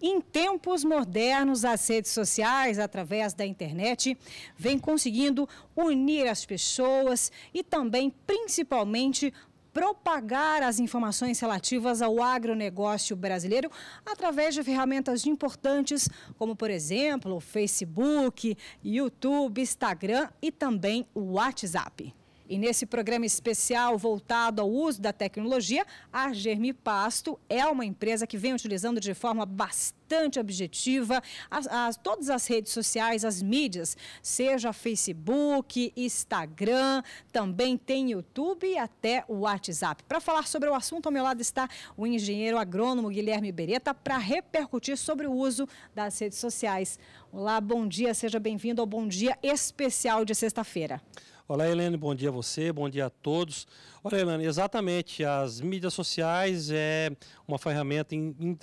Em tempos modernos, as redes sociais, através da internet, vem conseguindo unir as pessoas e também, principalmente, propagar as informações relativas ao agronegócio brasileiro através de ferramentas importantes, como, por exemplo, o Facebook, YouTube, Instagram e também o WhatsApp. E nesse programa especial voltado ao uso da tecnologia, a Germipasto é uma empresa que vem utilizando de forma bastante objetiva as, as, todas as redes sociais, as mídias, seja Facebook, Instagram, também tem YouTube e até o WhatsApp. Para falar sobre o assunto, ao meu lado está o engenheiro agrônomo Guilherme Beretta para repercutir sobre o uso das redes sociais. Olá, bom dia, seja bem-vindo ao Bom Dia Especial de sexta-feira. Olá, Helene, bom dia a você, bom dia a todos. Olha, Helene, exatamente, as mídias sociais é uma ferramenta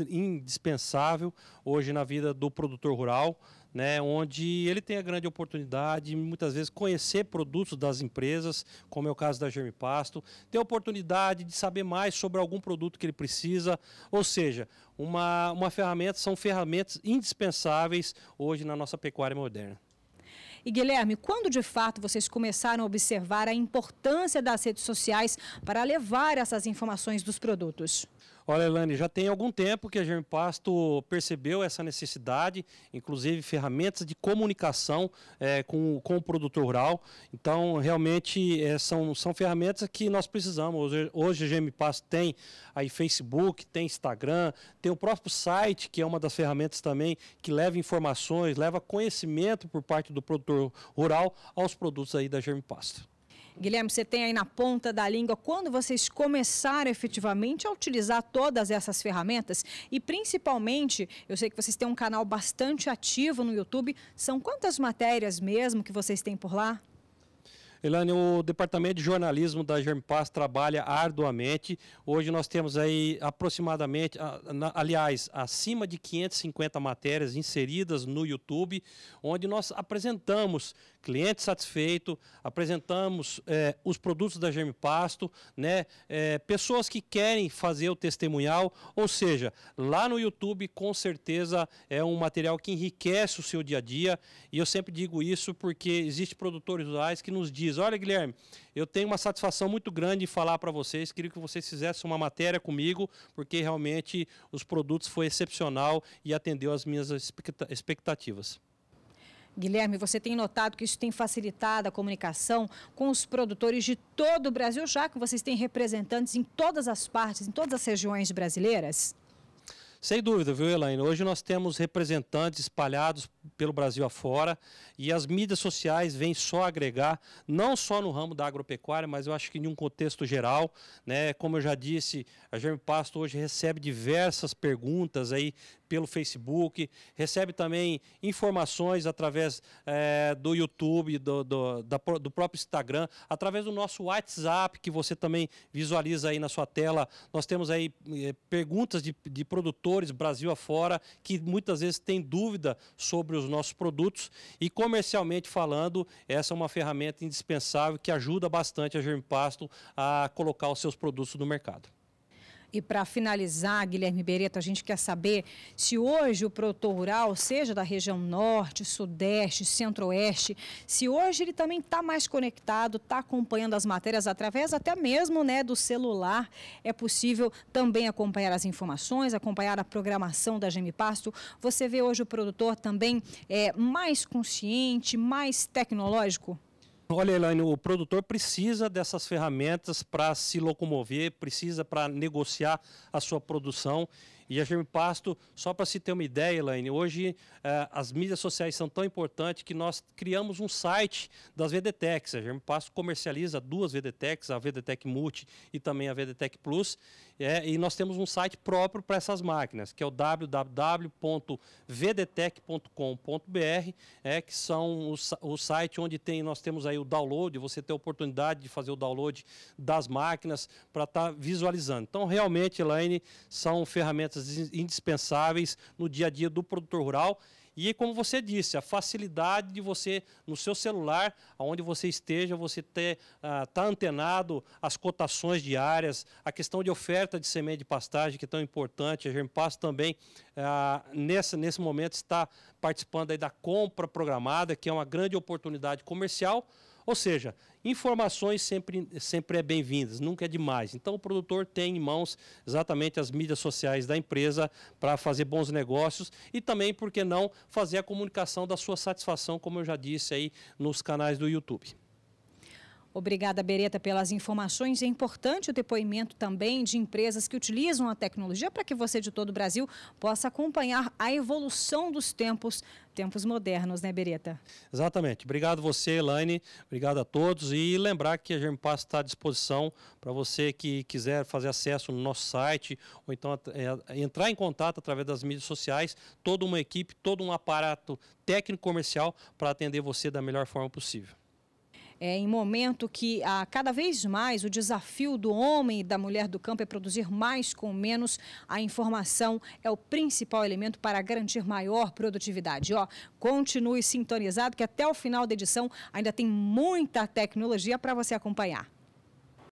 indispensável hoje na vida do produtor rural, né, onde ele tem a grande oportunidade, muitas vezes, conhecer produtos das empresas, como é o caso da Germipasto, ter a oportunidade de saber mais sobre algum produto que ele precisa, ou seja, uma, uma ferramenta, são ferramentas indispensáveis hoje na nossa pecuária moderna. E Guilherme, quando de fato vocês começaram a observar a importância das redes sociais para levar essas informações dos produtos? Olha, Elane, já tem algum tempo que a Germpasto percebeu essa necessidade, inclusive ferramentas de comunicação é, com, com o produtor rural. Então, realmente, é, são, são ferramentas que nós precisamos. Hoje, hoje a Germpasto tem aí Facebook, tem Instagram, tem o próprio site, que é uma das ferramentas também que leva informações, leva conhecimento por parte do produtor rural aos produtos aí da Germpasto. Guilherme, você tem aí na ponta da língua quando vocês começaram efetivamente a utilizar todas essas ferramentas e principalmente, eu sei que vocês têm um canal bastante ativo no YouTube, são quantas matérias mesmo que vocês têm por lá? Elane, o Departamento de Jornalismo da Germpaz trabalha arduamente. Hoje nós temos aí aproximadamente, aliás, acima de 550 matérias inseridas no YouTube, onde nós apresentamos cliente satisfeito, apresentamos é, os produtos da Germpasto, né, é, pessoas que querem fazer o testemunhal, ou seja, lá no YouTube com certeza é um material que enriquece o seu dia a dia. E eu sempre digo isso porque existem produtores rurais que nos dizem diz: Olha, Guilherme, eu tenho uma satisfação muito grande em falar para vocês. Queria que vocês fizessem uma matéria comigo, porque realmente os produtos foi excepcional e atendeu às minhas expectativas. Guilherme, você tem notado que isso tem facilitado a comunicação com os produtores de todo o Brasil, já que vocês têm representantes em todas as partes, em todas as regiões brasileiras? Sem dúvida, viu, Elaine? Hoje nós temos representantes espalhados pelo Brasil afora. E as mídias sociais vêm só agregar, não só no ramo da agropecuária, mas eu acho que em um contexto geral. Né? Como eu já disse, a Germe Pasto hoje recebe diversas perguntas aí pelo Facebook, recebe também informações através é, do YouTube, do, do, da, do próprio Instagram, através do nosso WhatsApp, que você também visualiza aí na sua tela. Nós temos aí é, perguntas de, de produtores Brasil afora que muitas vezes têm dúvida sobre sobre os nossos produtos e comercialmente falando, essa é uma ferramenta indispensável que ajuda bastante a Germpasto a colocar os seus produtos no mercado. E para finalizar, Guilherme Bereto, a gente quer saber se hoje o produtor rural, seja da região norte, sudeste, centro-oeste, se hoje ele também está mais conectado, está acompanhando as matérias através até mesmo né, do celular. É possível também acompanhar as informações, acompanhar a programação da Gemipasto. Você vê hoje o produtor também é, mais consciente, mais tecnológico? Olha, Elaine, o produtor precisa dessas ferramentas para se locomover, precisa para negociar a sua produção e a Germipasto, só para se ter uma ideia, Elaine, hoje é, as mídias sociais são tão importantes que nós criamos um site das VDTECs. A Germipasto comercializa duas VDTECs, a VDTEC Multi e também a VDTEC Plus. É, e nós temos um site próprio para essas máquinas, que é o www.vdtech.com.br, é, que são o, o site onde tem, nós temos aí o download, você tem a oportunidade de fazer o download das máquinas para estar tá visualizando. Então, realmente, Elaine, são ferramentas ferramentas indispensáveis no dia a dia do produtor rural. E como você disse, a facilidade de você, no seu celular, onde você esteja, você estar uh, ah, tá antenado as cotações diárias, a questão de oferta de semente de pastagem, que é tão importante. A Germpasso também, uh, ah, nesse, nesse momento, está participando da compra programada, que é uma grande oportunidade comercial. Ou seja, informações sempre, sempre é bem-vindas, nunca é demais. Então o produtor tem em mãos exatamente as mídias sociais da empresa para fazer bons negócios e também, por que não, fazer a comunicação da sua satisfação, como eu já disse aí nos canais do YouTube. Obrigada, Bereta, pelas informações. É importante o depoimento também de empresas que utilizam a tecnologia para que você de todo o Brasil possa acompanhar a evolução dos tempos, tempos modernos, né, Bereta? Exatamente. Obrigado você, Elaine. Obrigado a todos. E lembrar que a Germpass está à disposição para você que quiser fazer acesso no nosso site ou então é, entrar em contato através das mídias sociais. Toda uma equipe, todo um aparato técnico comercial para atender você da melhor forma possível. É, em momento que a, ah, cada vez mais o desafio do homem e da mulher do campo é produzir mais com menos, a informação é o principal elemento para garantir maior produtividade. Ó, continue sintonizado que até o final da edição ainda tem muita tecnologia para você acompanhar.